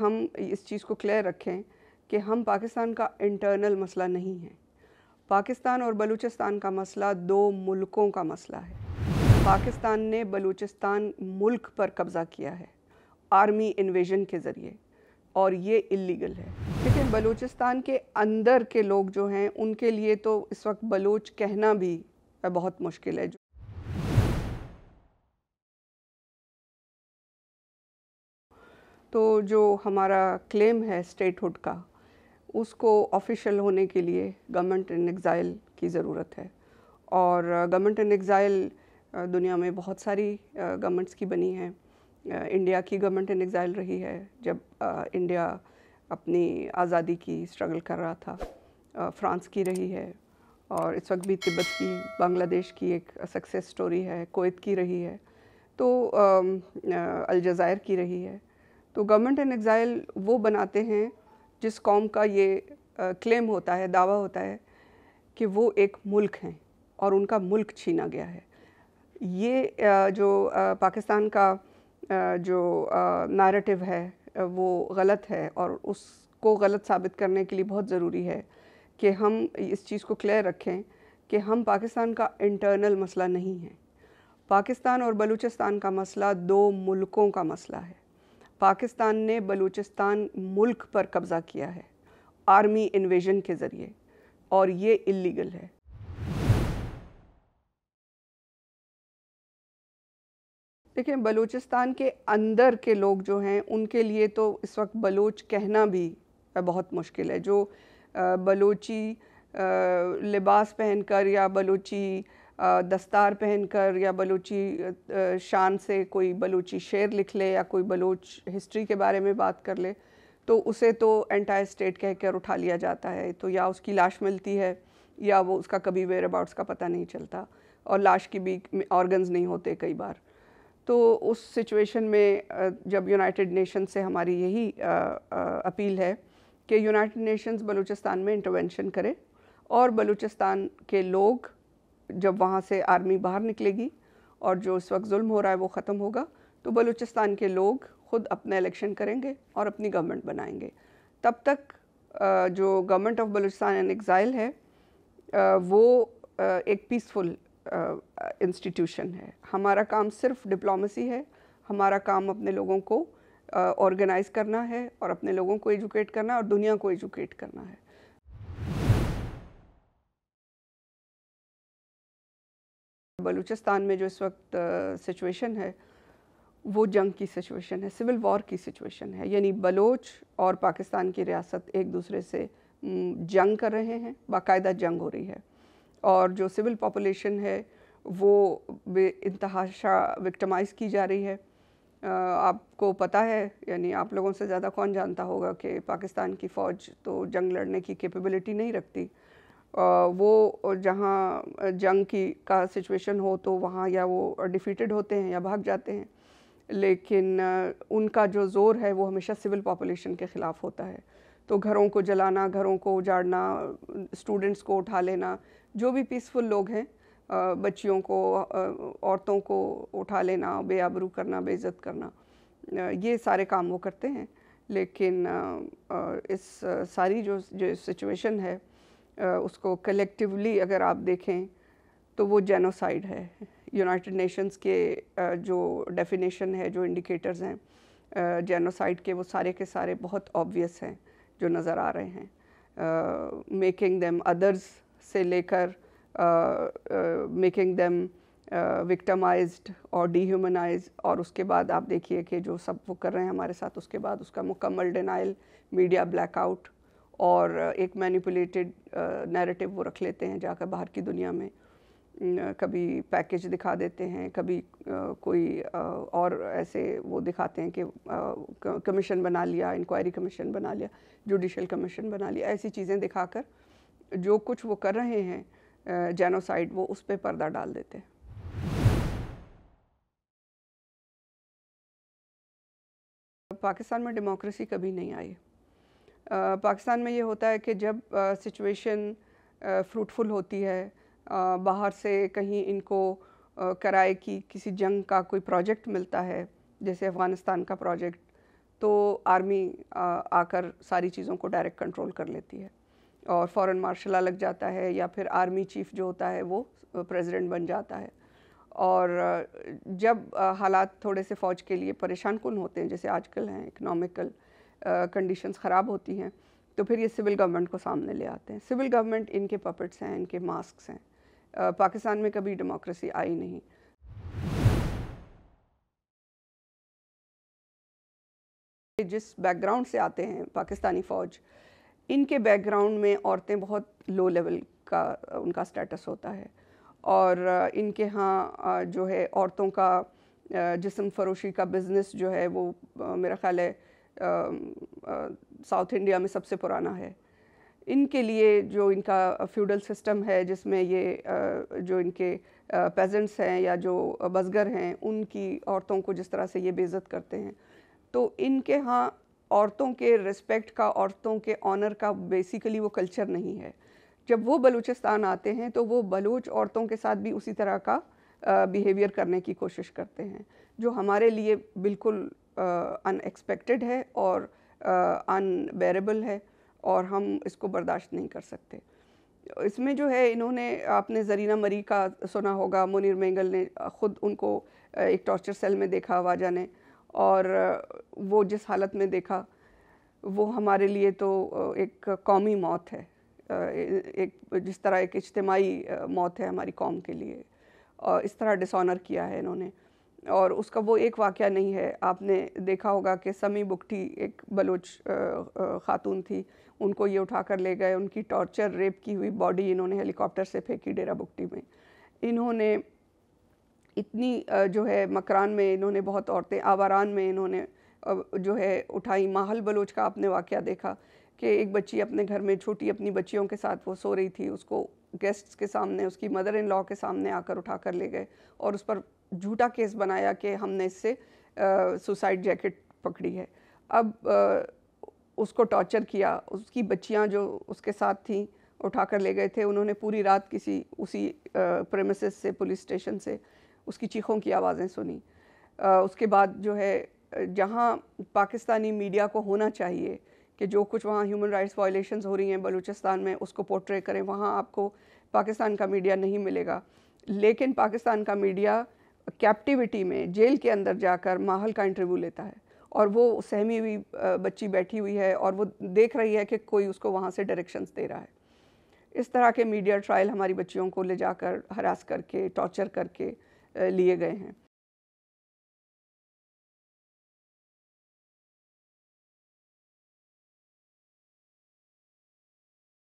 हम इस चीज़ को क्लियर रखें कि हम पाकिस्तान का इंटरनल मसला नहीं है पाकिस्तान और बलूचिस्तान का मसला दो मुल्कों का मसला है पाकिस्तान ने बलूचिस्तान मुल्क पर कब्ज़ा किया है आर्मी इन्वेजन के ज़रिए और ये इलीगल है लेकिन बलूचिस्तान के अंदर के लोग जो हैं उनके लिए तो इस वक्त बलोच कहना भी बहुत मुश्किल है तो जो हमारा क्लेम है स्टेटहुड का उसको ऑफिशियल होने के लिए गवर्नमेंट इन एग्ज़ाइल की ज़रूरत है और गवर्नमेंट इन एग्ज़ाइल दुनिया में बहुत सारी गवर्नमेंट्स की बनी है इंडिया की गवर्नमेंट इन एग्ज़ाइल रही है जब इंडिया अपनी आज़ादी की स्ट्रगल कर रहा था फ्रांस की रही है और इस वक्त भी तिब्बत की बांग्लादेश की एक सक्सेस स्टोरी है कोयत की रही है तो अलजायर की रही है तो गवर्नमेंट इन एग्ज़ाइल वो बनाते हैं जिस कौम का ये क्लेम होता है दावा होता है कि वो एक मुल्क हैं और उनका मुल्क छीना गया है ये जो पाकिस्तान का जो नारेटिव है वो गलत है और उसको गलत साबित करने के लिए बहुत ज़रूरी है कि हम इस चीज़ को क्लियर रखें कि हम पाकिस्तान का इंटरनल मसला नहीं है पाकिस्तान और बलूचिस्तान का मसला दो मुल्कों का मसला है पाकिस्तान ने बलूचिस्तान मुल्क पर कब्ज़ा किया है आर्मी इन्वेजन के ज़रिए और ये इलीगल है देखिए बलूचिस्तान के अंदर के लोग जो हैं उनके लिए तो इस वक्त बलोच कहना भी बहुत मुश्किल है जो बलोची लिबास पहनकर या बलोची दस्तार पहनकर या बलूची शान से कोई बलूची शेर लिख ले या कोई बलूच हिस्ट्री के बारे में बात कर ले तो उसे तो एंटायर स्टेट कहकर उठा लिया जाता है तो या उसकी लाश मिलती है या वो उसका कभी वेयर अबाउट्स का पता नहीं चलता और लाश की भी ऑर्गन्स नहीं होते कई बार तो उस सिचुएशन में जब यूनाइटेड नेशन से हमारी यही अपील है कि यूनाइटेड नेशंस बलूचिस्तान में इंटरवेंशन करे और बलूचिस्तान के लोग जब वहाँ से आर्मी बाहर निकलेगी और जो इस वक्त जुल्म हो रहा है वो ख़त्म होगा तो बलूचिस्तान के लोग खुद अपना इलेक्शन करेंगे और अपनी गवर्नमेंट बनाएंगे तब तक जो government of Balochistan and exile है वो एक पीसफुल इंस्टीट्यूशन है हमारा काम सिर्फ डिप्लोमेसी है हमारा काम अपने लोगों को ऑर्गेनाइज करना है और अपने लोगों को एजुकेट करना है और दुनिया को एजुकेट करना है बलूचिस्तान में जो इस वक्त सिचुएशन है वो जंग की सिचुएशन है सिविल वॉर की सिचुएशन है यानी बलोच और पाकिस्तान की रियासत एक दूसरे से जंग कर रहे हैं बाकायदा जंग हो रही है और जो सिविल पॉपुलेशन है वो इंतहाशा विक्टमाइज की जा रही है आपको पता है यानी आप लोगों से ज़्यादा कौन जानता होगा कि पाकिस्तान की फ़ौज तो जंग लड़ने की कैपेबिलिटी नहीं रखती वो जहाँ जंग की का सिचुएशन हो तो वहाँ या वो डिफीटेड होते हैं या भाग जाते हैं लेकिन उनका जो ज़ोर है वो हमेशा सिविल पॉपुलेशन के ख़िलाफ़ होता है तो घरों को जलाना घरों को उजाड़ना स्टूडेंट्स को उठा लेना जो भी पीसफुल लोग हैं बच्चियों को औरतों को उठा लेना बेआबरू करना बेइज्जत करना ये सारे काम वो करते हैं लेकिन इस सारी जो जो सिचुएशन है उसको कलेक्टिवली अगर आप देखें तो वो जेनोसाइड है यूनाइटेड नेशंस के जो डेफिनेशन है जो इंडिकेटर्स हैं जेनोसाइड के वो सारे के सारे बहुत ऑब्वियस हैं जो नज़र आ रहे हैं मेकिंग देम अदर्स से लेकर मेकिंग देम विक्टमाइज्ड और डीह्यूमनाइज और उसके बाद आप देखिए कि जो सब वो कर रहे हैं हमारे साथ उसके बाद उसका मुकम्मल डिनाइल मीडिया ब्लैकआउट और एक मैनिपुलेटेड नैरेटिव uh, वो रख लेते हैं जाकर बाहर की दुनिया में कभी पैकेज दिखा देते हैं कभी uh, कोई uh, और ऐसे वो दिखाते हैं कि कमीशन बना लिया इंक्वायरी कमीशन बना लिया जुडिशल कमीशन बना लिया ऐसी चीज़ें दिखाकर जो कुछ वो कर रहे हैं जेनोसाइड वो उस पर पर्दा डाल देते हैं पाकिस्तान में डेमोक्रेसी कभी नहीं आई पाकिस्तान में ये होता है कि जब सिचुएशन फ्रूटफुल होती है बाहर से कहीं इनको कराए कि किसी जंग का कोई प्रोजेक्ट मिलता है जैसे अफ़गानिस्तान का प्रोजेक्ट तो आर्मी आकर सारी चीज़ों को डायरेक्ट कंट्रोल कर लेती है और फॉरेन मार्शल लग जाता है या फिर आर्मी चीफ जो होता है वो प्रेसिडेंट बन जाता है और जब हालात थोड़े से फ़ौज के लिए परेशान कन होते हैं जैसे आजकल हैं इकनॉमिकल कंडीशंस ख़राब होती हैं तो फिर ये सिविल गवर्नमेंट को सामने ले आते हैं सिविल गवर्नमेंट इनके पपेट्स हैं इनके मास्क हैं पाकिस्तान में कभी डेमोक्रेसी आई नहीं जिस बैकग्राउंड से आते हैं पाकिस्तानी फ़ौज इनके बैकग्राउंड में औरतें बहुत लो लेवल का उनका स्टेटस होता है और इनके यहाँ जो है औरतों का जिसम फरोशी का बिज़नेस जो है वो मेरा ख़्याल है साउथ इंडिया में सबसे पुराना है इनके लिए जो इनका फ्यूडल सिस्टम है जिसमें ये जो इनके पेजेंट्स हैं या जो बसगर हैं उनकी औरतों को जिस तरह से ये बेज़त करते हैं तो इनके यहाँ औरतों के रिस्पेक्ट का औरतों के ऑनर का बेसिकली वो कल्चर नहीं है जब वो बलूचिस्तान आते हैं तो वो बलूच औरतों के साथ भी उसी तरह का बिहेवियर करने की कोशिश करते हैं जो हमारे लिए बिल्कुल अनएक्सपेक्टेड है और अनबेरेबल है और हम इसको बर्दाश्त नहीं कर सकते इसमें जो है इन्होंने आपने जरीना मरी का सुना होगा मुनिर मेंगल ने ख़ुद उनको एक टॉर्चर सेल में देखा आवाजा ने और वो जिस हालत में देखा वो हमारे लिए तो एक कौमी मौत है एक जिस तरह एक इज्तमाही मौत है हमारी कौम के लिए और इस तरह डिसऑनर किया है इन्होंने और उसका वो एक वाक़ नहीं है आपने देखा होगा कि समी बुकटी एक बलोच खातून थी उनको ये उठा कर ले गए उनकी टॉर्चर रेप की हुई बॉडी इन्होंने हेलीकॉप्टर से फेंकी डेरा बुकटी में इन्होंने इतनी जो है मकरान में इन्होंने बहुत औरतें आवारान में इन्होंने जो है उठाई माहल बलोच का आपने वाक़ देखा कि एक बच्ची अपने घर में छोटी अपनी बच्चियों के साथ वो सो रही थी उसको गेस्ट्स के सामने उसकी मदर इन लॉ के सामने आकर उठा कर ले गए और उस पर झूठा केस बनाया कि हमने इससे सुसाइड जैकेट पकड़ी है अब आ, उसको टॉर्चर किया उसकी बच्चियां जो उसके साथ थी उठाकर ले गए थे उन्होंने पूरी रात किसी उसी प्रेमिस से पुलिस स्टेशन से उसकी चीखों की आवाज़ें सुनी आ, उसके बाद जो है जहाँ पाकिस्तानी मीडिया को होना चाहिए कि जो कुछ वहाँ ह्यूमन राइट्स वायलेशन हो रही हैं बलूचिस्तान में उसको पोर्ट्रे करें वहाँ आपको पाकिस्तान का मीडिया नहीं मिलेगा लेकिन पाकिस्तान का मीडिया कैप्टिविटी में जेल के अंदर जाकर माहौल का इंटरव्यू लेता है और वो सहमी हुई बच्ची बैठी हुई है और वो देख रही है कि कोई उसको वहाँ से डायरेक्शंस दे रहा है इस तरह के मीडिया ट्रायल हमारी बच्चियों को ले जाकर हरास करके टॉर्चर करके लिए गए हैं